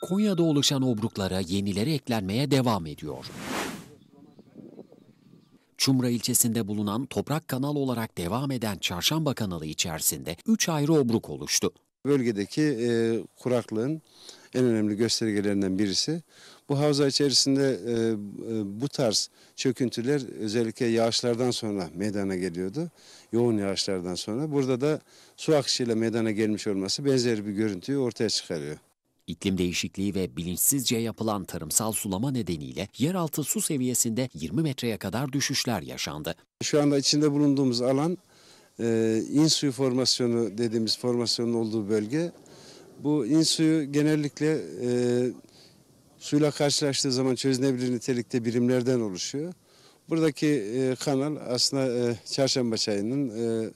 Konya'da oluşan obruklara yenileri eklenmeye devam ediyor. Çumra ilçesinde bulunan toprak kanal olarak devam eden Çarşamba kanalı içerisinde 3 ayrı obruk oluştu. Bölgedeki e, kuraklığın en önemli göstergelerinden birisi. Bu havza içerisinde e, e, bu tarz çöküntüler özellikle yağışlardan sonra meydana geliyordu. Yoğun yağışlardan sonra. Burada da su akışıyla meydana gelmiş olması benzer bir görüntüyü ortaya çıkarıyor. İklim değişikliği ve bilinçsizce yapılan tarımsal sulama nedeniyle yeraltı su seviyesinde 20 metreye kadar düşüşler yaşandı. Şu anda içinde bulunduğumuz alan e, suyu formasyonu dediğimiz formasyonun olduğu bölge. Bu in suyu genellikle e, suyla karşılaştığı zaman çözünebilir nitelikte birimlerden oluşuyor. Buradaki e, kanal aslında e, çarşamba çayının e,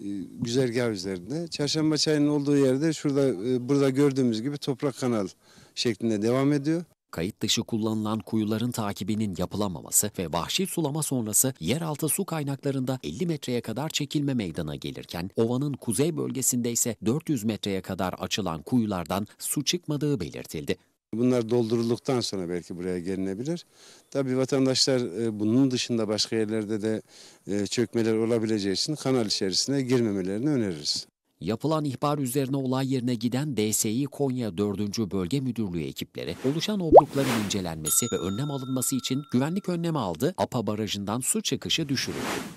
e, güzergah üzerinde. Çarşamba çayının olduğu yerde şurada e, burada gördüğümüz gibi toprak kanal şeklinde devam ediyor. Kayıt dışı kullanılan kuyuların takibinin yapılamaması ve vahşi sulama sonrası yeraltı su kaynaklarında 50 metreye kadar çekilme meydana gelirken ovanın kuzey bölgesinde ise 400 metreye kadar açılan kuyulardan su çıkmadığı belirtildi. Bunlar doldurulduktan sonra belki buraya gelinebilir. Tabi vatandaşlar e, bunun dışında başka yerlerde de e, çökmeler olabileceği için kanal içerisine girmemelerini öneririz. Yapılan ihbar üzerine olay yerine giden DSİ Konya 4. Bölge Müdürlüğü ekipleri oluşan obrukların incelenmesi ve önlem alınması için güvenlik önlemi aldı. APA barajından su çıkışı düşürüldü.